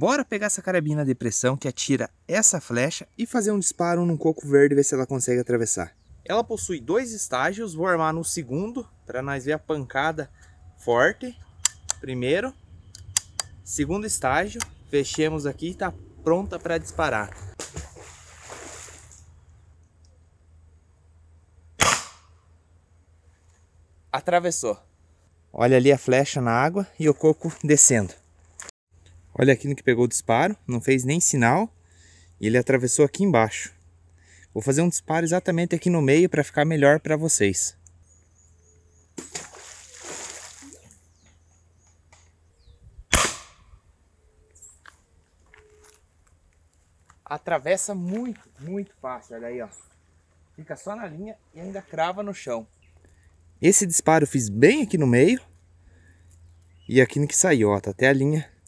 Bora pegar essa carabina depressão que atira essa flecha e fazer um disparo num coco verde e ver se ela consegue atravessar. Ela possui dois estágios, vou armar no segundo para nós ver a pancada forte. Primeiro, segundo estágio, fechemos aqui e está pronta para disparar. Atravessou. Olha ali a flecha na água e o coco descendo. Olha aqui no que pegou o disparo, não fez nem sinal e ele atravessou aqui embaixo. Vou fazer um disparo exatamente aqui no meio para ficar melhor para vocês. Atravessa muito, muito fácil, olha aí ó. Fica só na linha e ainda crava no chão. Esse disparo eu fiz bem aqui no meio. E aqui no que saiu, ó, tá até a linha